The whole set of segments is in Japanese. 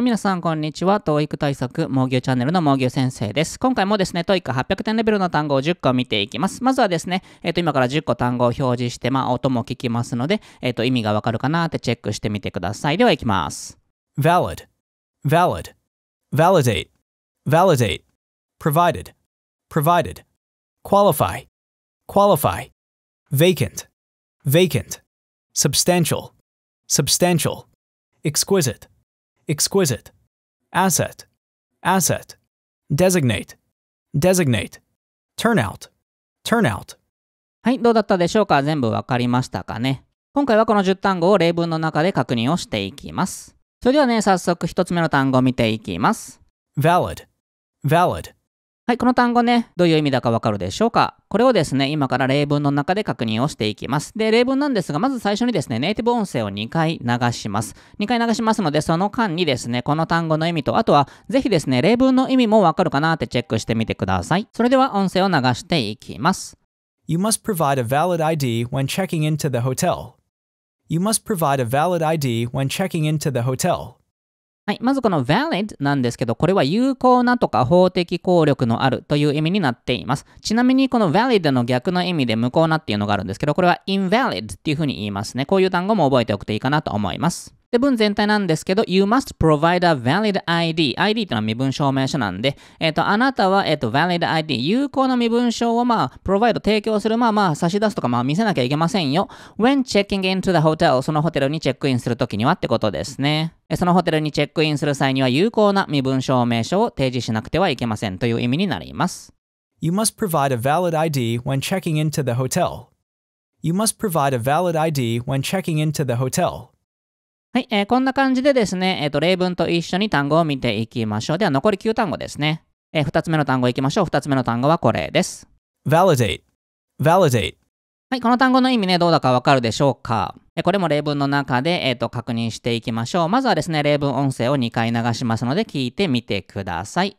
はい、皆さん、こんにちは。TOEIC 対策、盲牛チャンネルの盲牛先生です。今回もですね、TOEIC800 点レベルの単語を10個見ていきます。まずはですね、えっ、ー、と、今から10個単語を表示して、まあ、音も聞きますので、えっ、ー、と、意味がわかるかなってチェックしてみてください。では、いきます。valid, valid, validate, validate, provided, provided, qualify, qualify, vacant, vacant, substantial, substantial, exquisite, exquisite, asset, asset, designate, designate, turnout, turnout. はい、どうだったでしょうか全部わかりましたかね今回はこの10単語を例文の中で確認をしていきます。それではね、早速1つ目の単語を見ていきます。valid, valid はい、この単語ね、どういう意味だかわかるでしょうかこれをですね、今から例文の中で確認をしていきます。で、例文なんですが、まず最初にですね、ネイティブ音声を2回流します。2回流しますので、その間にですね、この単語の意味と、あとは、ぜひですね、例文の意味もわかるかなってチェックしてみてください。それでは音声を流していきます。You must provide a valid ID when checking into the hotel. You must provide a valid ID when checking into the hotel. はい。まずこの valid なんですけど、これは有効なとか法的効力のあるという意味になっています。ちなみにこの valid の逆の意味で無効なっていうのがあるんですけど、これは invalid っていうふうに言いますね。こういう単語も覚えておくといいかなと思います。で、文全体なんですけど、you must provide a valid ID。ID というのは身分証明書なんで、えっ、ー、と、あなたは、えっ、ー、と、valid ID、有効な身分証を、まあ、provide、提供する、まあまあ、差し出すとか、まあ、見せなきゃいけませんよ。when checking into the hotel、そのホテルにチェックインするときにはってことですね。そのホテルにチェックインする際には、有効な身分証明書を提示しなくてはいけませんという意味になります。You must provide a valid ID when checking into the hotel. You must provide a valid ID when checking into the hotel. はい、えー、こんな感じでですね、えー、と、例文と一緒に単語を見ていきましょう。では、残り9単語ですね。えー、2つ目の単語いきましょう。2つ目の単語はこれです。validate, validate. はい、この単語の意味ね、どうだかわかるでしょうか。これも例文の中で、えー、と、確認していきましょう。まずはですね、例文音声を2回流しますので、聞いてみてください。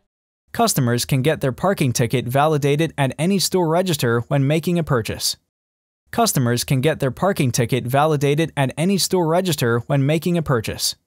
Customers can get their parking ticket validated at any store register when making a purchase. Customers can get their parking ticket validated at any store register when making a purchase.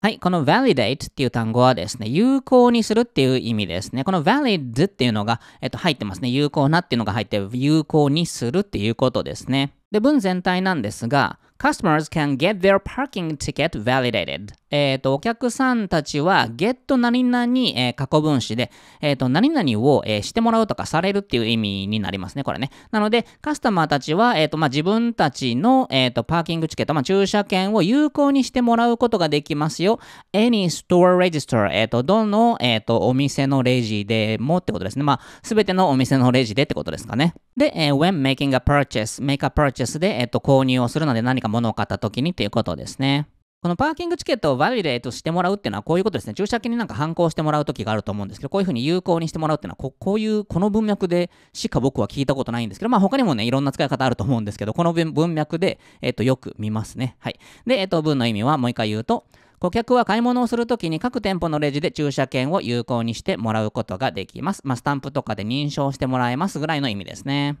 はい、この validate っていう単語はですね、有効にするっていう意味ですね。この valid っていうのが、えっと、入ってますね。有効なっていうのが入って、有効にするっていうことですね。で、文全体なんですが、Customers can get their parking ticket validated. えっ、と、お客さんたちは get 何々、えー、過去分詞で、えっ、ー、と、何々を、えー、してもらうとかされるっていう意味になりますね、これね。なので、カスタマーたちは、えっ、と、まあ、自分たちの、えっ、と、パーキングチケット、まあ、駐車券を有効にしてもらうことができますよ。any store register えっ、と、どの、えっ、と、お店のレジでもってことですね。まあ、すべてのお店のレジでってことですかね。で、え when making a purchase, make a purchase で、えっ、と、購入をするので何か物を買った時にということですね。このパーキングチケットをバリデートしてもらうっていうのはこういうことですね。駐車券になんか反抗してもらう時があると思うんですけど、こういうふうに有効にしてもらうっていうのはこ、こういう、この文脈でしか僕は聞いたことないんですけど、まあ他にもね、いろんな使い方あると思うんですけど、この文脈で、えっ、と、よく見ますね。はい。で、えっ、と、文の意味はもう一回言うと、顧客は買い物をするときに各店舗のレジで駐車券を有効にしてもらうことができます。まあ、スタンプとかで認証してもらえますぐらいの意味ですね。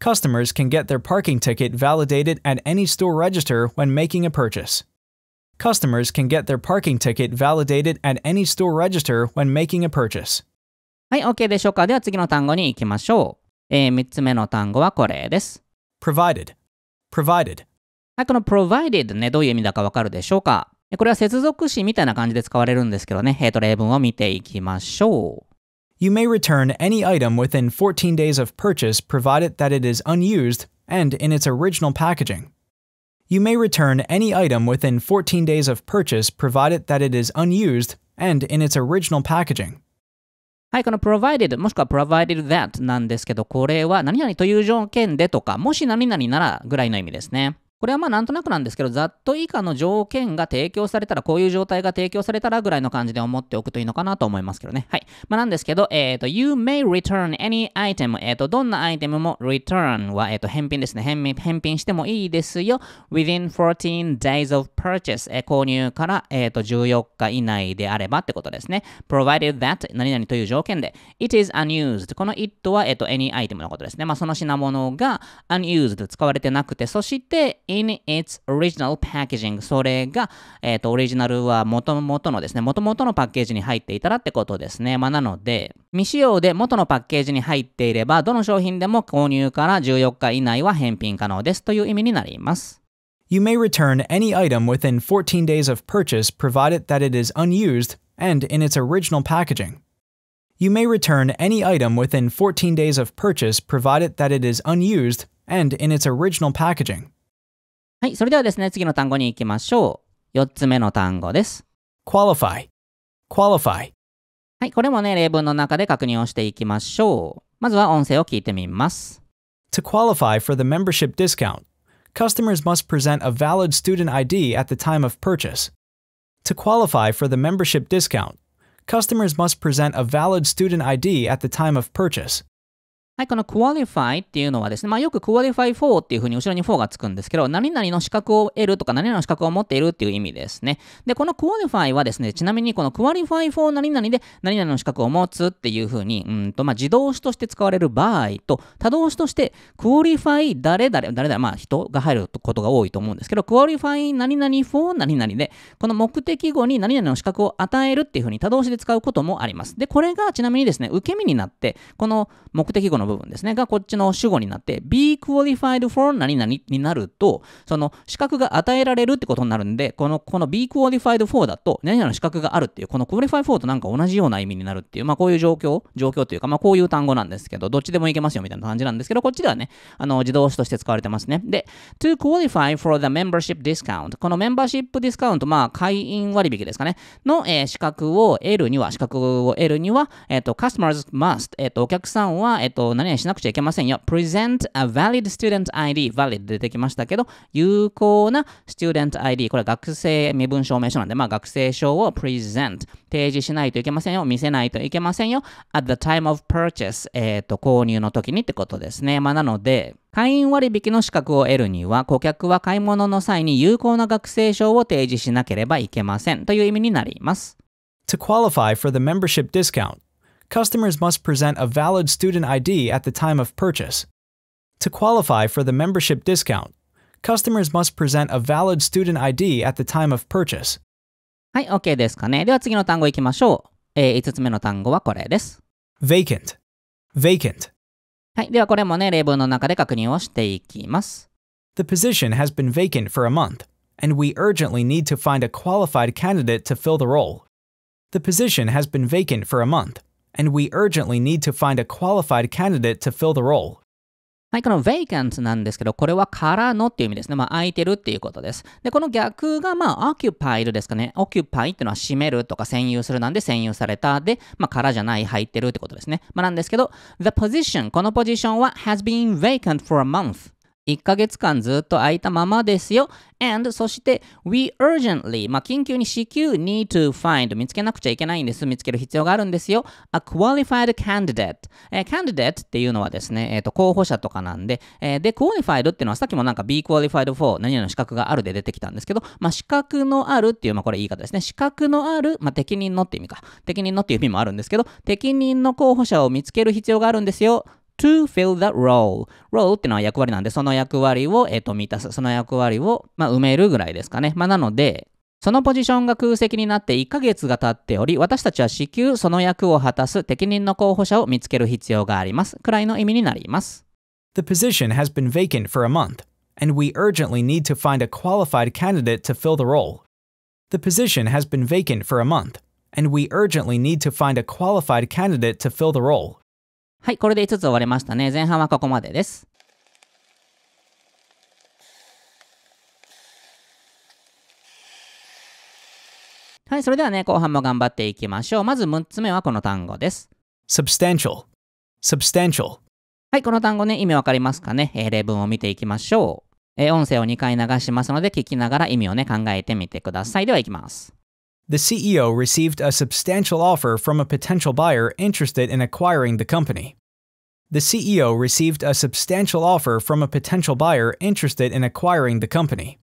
Customers can get their parking ticket validated at any store register when making a purchase. Customers can get their parking ticket validated at any store register when making a purchase. はい、OK でしょうか。では次の単語に行きましょう。えー、3つ目の単語はこれです。provided provided はい、この provided ね、どういう意味だかわかるでしょうか。これは接続詞みたいな感じで使われるんですけどね、えー、と例文を見ていきましょう。you may return any item within 14 days of purchase provided that it is unused and in its original packaging. You may return any item within 14 days of purchase provided that it is unused and in its original packaging. はい、この provided もしくは provided that なんですけど、これは何々という条件でとか、もし何々ならぐらいの意味ですね。これはまあなんとなくなんですけど、ざっと以下の条件が提供されたら、こういう状態が提供されたらぐらいの感じで思っておくといいのかなと思いますけどね。はい。まあなんですけど、えっ、ー、と、you may return any item。えっ、ー、と、どんなアイテムも return は、えっ、ー、と、返品ですね返。返品してもいいですよ。within 14 days of purchase。えー、購入から、えっ、と、14日以内であればってことですね。provided that 何々という条件で。it is unused。この it は、えっ、と、any item のことですね。まあその品物が unused 使われてなくて、そして、in its original packaging それが、えっ、ー、と、オリジナルは元々のですね、元々のパッケージに入っていたらってことですね。まあ、なので、未使用で元のパッケージに入っていれば、どの商品でも購入から14日以内は返品可能ですという意味になります。You may return any item within 14 days of purchase provided that it is unused and in its original packaging. You may return any item within 14 days of purchase provided that it is unused and in its original packaging. はい、それではですね、次の単語に行きましょう。4つ目の単語です。qualify, qualify. はい、これもね、例文の中で確認をしていきましょう。まずは音声を聞いてみます。To qualify for the membership discount, customers must present a valid student ID at the time of purchase. To qualify for the membership discount, customers must present a valid student ID at the time of purchase. はい、この qualify っていうのはですね、まあ、よく qualify for っていう風に後ろに for がつくんですけど、何々の資格を得るとか、何々の資格を持っているっていう意味ですね。で、この qualify はですね、ちなみにこの qualify for 何々で何々の資格を持つっていう風に、うんと、まあ、自動詞として使われる場合と、他動詞として qualify 誰々、誰々、まあ、人が入ることが多いと思うんですけど、qualify 何々 for 何々で、この目的語に何々の資格を与えるっていう風に他動詞で使うこともあります。で、これがちなみにですね、受け身になって、この目的語の部分ですね、がこっちの主語になって、be qualified for 何々になると、その資格が与えられるってことになるんで、この、この be qualified for だと、何々の資格があるっていう、この qualified for となんか同じような意味になるっていう、まあこういう状況、状況というか、まあこういう単語なんですけど、どっちでもいけますよみたいな感じなんですけど、こっちではね、あの、自動詞として使われてますね。で、to qualify for the membership discount このメンバーシップディスカウント、まあ会員割引ですかね、の、えー、資格を得るには、資格を得るには、えっ、ー、と、customers must、えっ、ー、と、お客さんは、えっ、と、何々しなくちゃいけませんよ。present a valid student ID。valid 出てきましたけど、有効な student ID。これは学生身分証明書なんで、まあ学生証を present。提示しないといけませんよ。見せないといけませんよ。at the time of purchase。えっ、ー、と、購入の時にってことですね。まあなので、会員割引の資格を得るには、顧客は買い物の際に有効な学生証を提示しなければいけませんという意味になります。To qualify for the membership discount, customers must present a valid student ID at the time of purchase. To qualify for the membership discount, customers must present a valid student ID at the time of purchase. はい、OK ですかね。では次の単語いきましょう。えー、5つ目の単語はこれです。vacant, vacant. はい、ではこれもね、例文の中で確認をしていきます。The position has been vacant for a month, and we urgently need to find a qualified candidate to fill the role. The position has been vacant for a month, and we urgently need to find a qualified candidate to fill the role. はい、この vacant なんですけど、これは空のっていう意味ですね。まあ、空いてるっていうことです。で、この逆が、まあ、occupied ですかね。occupy っていうのは占めるとか占有するなんで占有されたで、まあ、空じゃない、入ってるってことですね。まあ、なんですけど、the position、このポジションは has been vacant for a month 1ヶ月間ずっと空いたままですよ。and そして we urgently まあ緊急に至急 need to find 見つけなくちゃいけないんです。見つける必要があるんですよ。a qualified candidate、えー、candidate っていうのはですね、えー、と候補者とかなんで、えー、で qualified っていうのはさっきもなんか be qualified for 何々の資格があるで出てきたんですけど、まあ資格のあるっていうまあこれ言い方ですね。資格のあるまあ適任のって意味か。適任のっていう意味もあるんですけど、適任の候補者を見つける必要があるんですよ。to fill that role. role ってのは役割なんで、その役割を、えっ、ー、と、満たす。その役割を、まあ、埋めるぐらいですかね。まあ、なので、そのポジションが空席になって1ヶ月が経っており、私たちは至急その役を果たす適任の候補者を見つける必要があります。くらいの意味になります。The position has been vacant for a month, and we urgently need to find a qualified candidate to fill the role. The position has been vacant for a month, and we urgently need to find a qualified candidate to fill the role. はい、これで5つ終わりましたね。前半はここまでです。はい、それではね、後半も頑張っていきましょう。まず6つ目はこの単語です。substantial, substantial. はい、この単語ね、意味わかりますかね、えー、例文を見ていきましょう。えー、音声を2回流しますので、聞きながら意味をね、考えてみてください。では、いきます。the CEO received a substantial offer from a potential buyer interested in acquiring the company. The CEO received a substantial offer from a potential buyer interested in acquiring the company.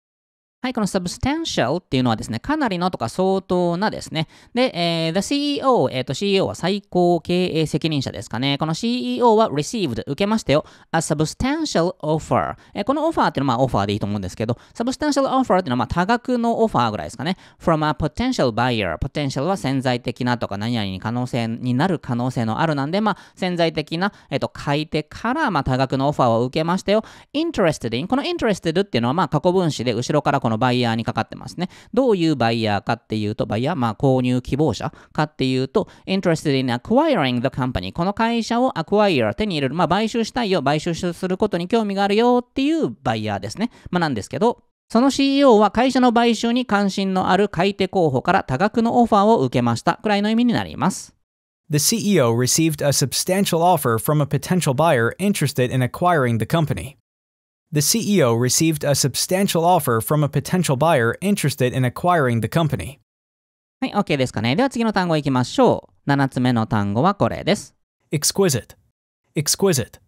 はい、この substantial っていうのはですね、かなりのとか相当なですね。で、えー、the CEO、えっ、ー、と CEO は最高経営責任者ですかね。この CEO は received、受けましたよ。a substantial offer、えー、このオファーっていうのはまあオファーでいいと思うんですけど、substantial offer っていうのはまあ多額のオファーぐらいですかね。from a potential buyer。potential は潜在的なとか何々に可能性になる可能性のあるなんで、まあ潜在的な、えっ、ー、と買い手からまあ多額のオファーを受けましたよ。interested in。この interested っていうのはまあ過去分詞で後ろからこののバイヤーにかかってますね。どういうバイヤーかっていうと、バイヤー、まあ、購入希望者かっていうと、interested in acquiring the company。この会社を acquire、手に入れる。まあ、買収したいよ、買収することに興味があるよっていうバイヤーですね。まあ、なんですけど、その CEO は会社の買収に関心のある買い手候補から多額のオファーを受けましたくらいの意味になります。The CEO received a substantial offer from a potential buyer interested in acquiring the company. The CEO received a substantial offer from a potential buyer interested in acquiring the company. はい、OK ですかね。では次の単語いきましょう。7つ目の単語はこれです。exquisite, exquisite.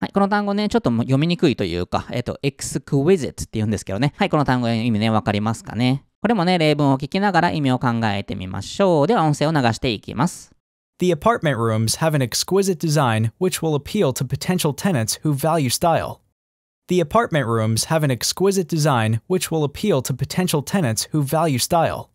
はい、この単語ね、ちょっと読みにくいというか、えっ、と、exquisite って言うんですけどね。はい、この単語の意味ね、わかりますかね。これもね、例文を聞きながら意味を考えてみましょう。では音声を流していきます。The apartment rooms have an exquisite design which will appeal to potential tenants who value style. The apartment rooms have an exquisite design which will appeal to potential tenants who value style.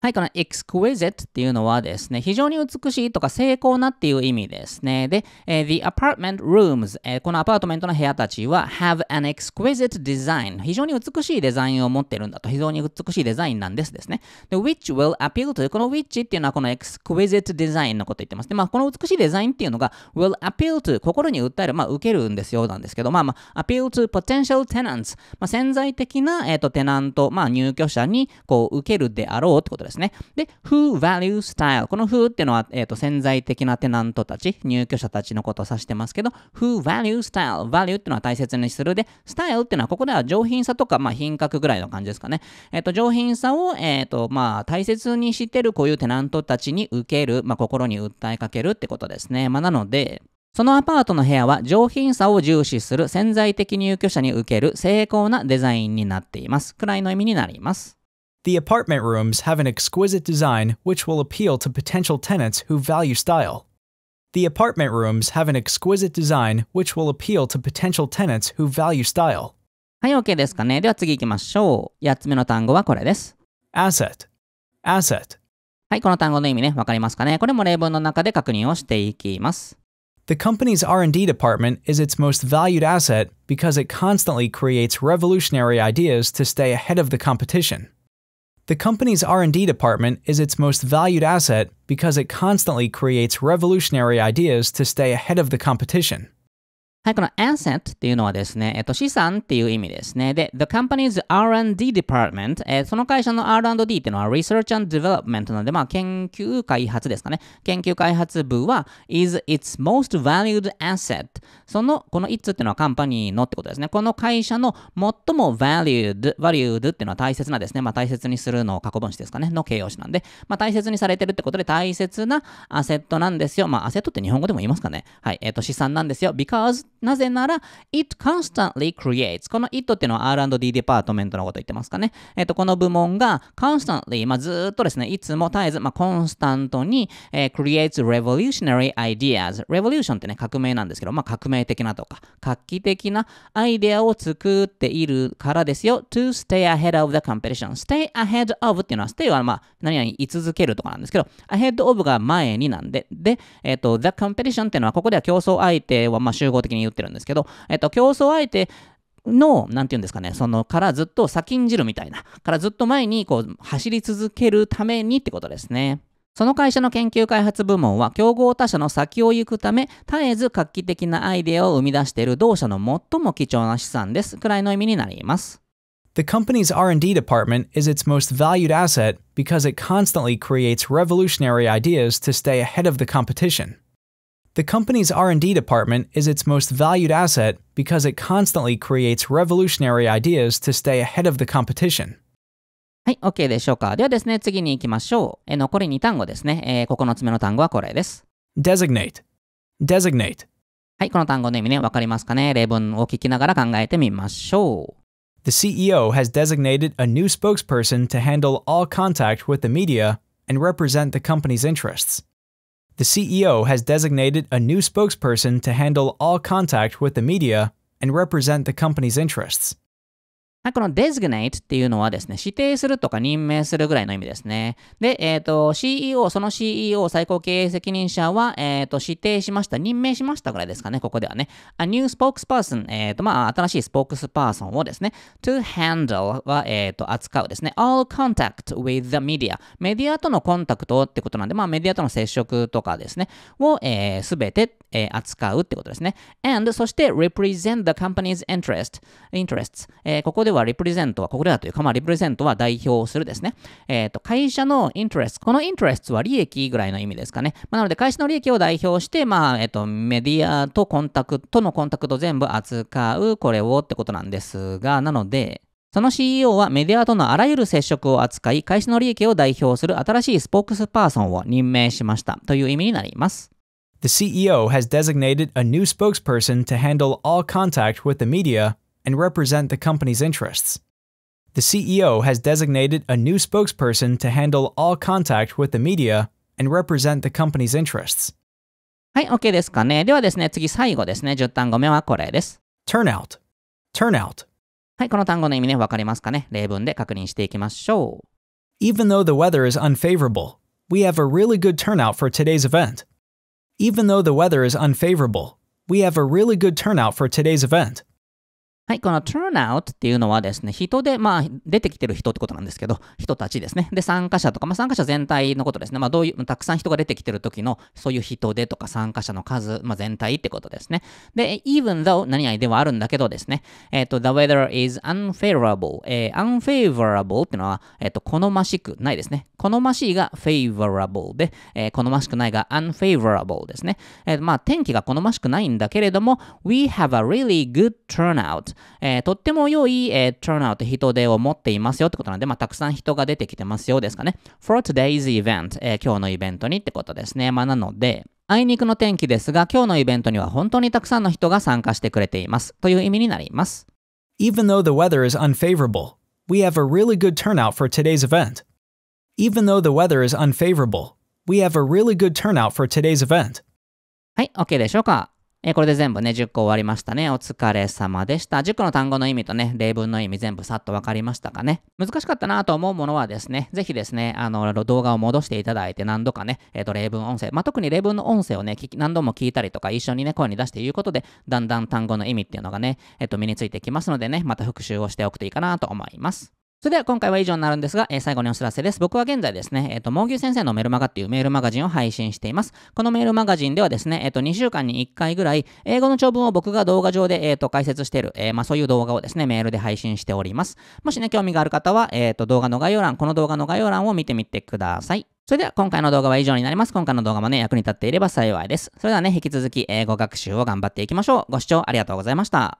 はい、この exquisite っていうのはですね、非常に美しいとか成功なっていう意味ですね。で、え the apartment rooms、えこのアパートメントの部屋たちは have an exquisite design 非常に美しいデザインを持ってるんだと、非常に美しいデザインなんですですね。で、which will appeal to この which っていうのはこの exquisite design のこと言ってます。で、まあこの美しいデザインっていうのが will appeal to 心に訴える、まあ受けるんですよなんですけど、まあまあ appeal to potential tenants まあ潜在的な、えーと、とテナント、まあ入居者にこう受けるであろうってことですですね。で、who value style。この who っていうのは、えーと、潜在的なテナントたち、入居者たちのことを指してますけど、who value style。value っていうのは大切にする。で、style っていうのは、ここでは上品さとか、まあ、品格ぐらいの感じですかね。えっ、ー、と、上品さを、えー、と、まあ、大切にしてるこういうテナントたちに受ける、まあ、心に訴えかけるってことですね。まあ、なので、そのアパートの部屋は上品さを重視する潜在的入居者に受ける精巧なデザインになっています。くらいの意味になります。The apartment rooms have an exquisite design which will appeal to potential tenants who value style. The apartment rooms have an exquisite design which will appeal to potential tenants who value style. はい、OK ですかね。では次行きましょう。8つ目の単語はこれです。asset asset はい、この単語の意味ね、わかりますかね。これも例文の中で確認をしていきます。The company's R&D department is its most valued asset because it constantly creates revolutionary ideas to stay ahead of the competition. The company's R&D department is its most valued asset because it constantly creates revolutionary ideas to stay ahead of the competition. はい、この asset っていうのはですね、えっと、資産っていう意味ですね。で、the company's R&D department、えー、その会社の R&D っていうのは research and development なので、まあ、研究開発ですかね。研究開発部は is its most valued asset。その、この i t っていうのはカンパニーのってことですね。この会社の最も valued、valued っていうのは大切なですね。まあ、大切にするのを過去分詞ですかね。の形容詞なんで、まあ、大切にされてるってことで大切なアセットなんですよ。まあ、アセットって日本語でも言いますかね。はい、えっと、資産なんですよ。because なぜなら、it constantly creates この it っていうのは R&D デパートメントのこと言ってますかね。えっ、と、この部門が constantly、まあ、ずっとですね、いつも絶えず、まあ、コンスタントに、えー、creates revolutionary ideas。revolution ってね、革命なんですけど、まあ、革命的なとか、画期的なアイデアを作っているからですよ。to stay ahead of the competition。stay ahead of っていうのは、stay はまあ、何々居続けるとかなんですけど、ahead of が前になんで、で、えっ、と、the competition っていうのは、ここでは競争相手はまあ集合的に打ってるんですけど、えっと、競争相手の、なんて言うんですかね、その、からずっと先んじるみたいな、からずっと前に、こう、走り続けるためにってことですね。その会社の研究開発部門は競合他社の先を行くため絶えず画期的なアイデアを生み出している同社の最も貴重な資産ですくらいの意味になります。The company's R&D department is its most valued asset because it constantly creates revolutionary ideas to stay ahead of the competition. The company's R&D department is its most valued asset because it constantly creates revolutionary ideas to stay ahead of the competition. はい、OK でしょうか。ではですね、次に行きましょう。え残り2単語ですね、えー。9つ目の単語はこれです。designate designate はい、この単語の意味ね、わかりますかね例文を聞きながら考えてみましょう。The CEO has designated a new spokesperson to handle all contact with the media and represent the company's interests. The CEO has designated a new spokesperson to handle all contact with the media and represent the company's interests. この designate っていうのはですね、指定するとか任命するぐらいの意味ですね。で、えっ、ー、と、CEO、その CEO、最高経営責任者は、えっ、ー、と、指定しました、任命しましたぐらいですかね、ここではね。a new spokesperson、えっ、ー、と、まあ、新しいスポークスパーソンをですね、to handle は、えっ、と、扱うですね。all contact with the media。メディアとのコンタクトってことなんで、まあ、メディアとの接触とかですね、を、えー、すべて、えー、扱うってことですね。and、そして、represent the company's interest、interests。えここででは、リプレゼントは、ここではというか、まあ、リプレゼントは代表するですね。えっ、ー、と、会社のイントレス、このイントレスは利益ぐらいの意味ですかね。まあ、なので、会社の利益を代表して、まあ、えっ、ー、と、メディアとコンタクトのコンタクト全部扱う、これをってことなんですが、なので、その CEO はメディアとのあらゆる接触を扱い、会社の利益を代表する新しいスポークスパーソンを任命しましたという意味になります。The CEO has designated a new spokesperson to handle all contact with the media and represent the company's interests. The CEO has designated a new spokesperson to handle all contact with the media and represent the company's interests. はい、OK ですかね。ではですね、次最後ですね。10単語目はこれです。turnout, turnout. はい、この単語の意味ね、わかりますかね。例文で確認していきましょう。Even though the weather is unfavorable, we have a really good turnout for today's event. Even though the weather is unfavorable, we have a really good turnout for today's event. はい、この turnout っていうのはですね、人で、まあ、出てきてる人ってことなんですけど、人たちですね。で、参加者とか、まあ、参加者全体のことですね。まあ、どういう、たくさん人が出てきてる時の、そういう人でとか参加者の数、まあ、全体ってことですね。で、even though 何々ではあるんだけどですね、えっ、ー、と、the weather is unfavorable、えー、unfavorable っていうのは、えっ、ー、と、好ましくないですね。好ましいが favorable で、えー、好ましくないが unfavorable ですね。えー、まあ、天気が好ましくないんだけれども、we have a really good turnout えー、とっても良い、えー、turnout 人手を持っていますよってことなんで、まあ、たくさん人が出てきてますよですかね。for today's event、えー、今日のイベントにってことですね。まあ、なので、あいにくの天気ですが、今日のイベントには本当にたくさんの人が参加してくれています。という意味になります。Even though the weather is unfavorable, we have a really good turnout for today's event. Even though the weather is unfavorable, we have a really good turnout for today's event. はい、OK でしょうかえー、これで全部ね、10個終わりましたね。お疲れ様でした。10個の単語の意味とね、例文の意味全部さっとわかりましたかね。難しかったなと思うものはですね、ぜひですね、あの、動画を戻していただいて何度かね、えっ、ー、と、例文音声、まあ、特に例文の音声をね、何度も聞いたりとか、一緒にね、声に出して言うことで、だんだん単語の意味っていうのがね、えっ、ー、と、身についてきますのでね、また復習をしておくといいかなと思います。それでは今回は以上になるんですが、えー、最後にお知らせです。僕は現在ですね、えっ、ー、と、毛牛先生のメルマガっていうメールマガジンを配信しています。このメールマガジンではですね、えっ、ー、と、2週間に1回ぐらい、英語の長文を僕が動画上で、えっ、と、解説している、えまあ、そういう動画をですね、メールで配信しております。もしね、興味がある方は、えっ、と、動画の概要欄、この動画の概要欄を見てみてください。それでは今回の動画は以上になります。今回の動画もね、役に立っていれば幸いです。それではね、引き続き英語学習を頑張っていきましょう。ご視聴ありがとうございました。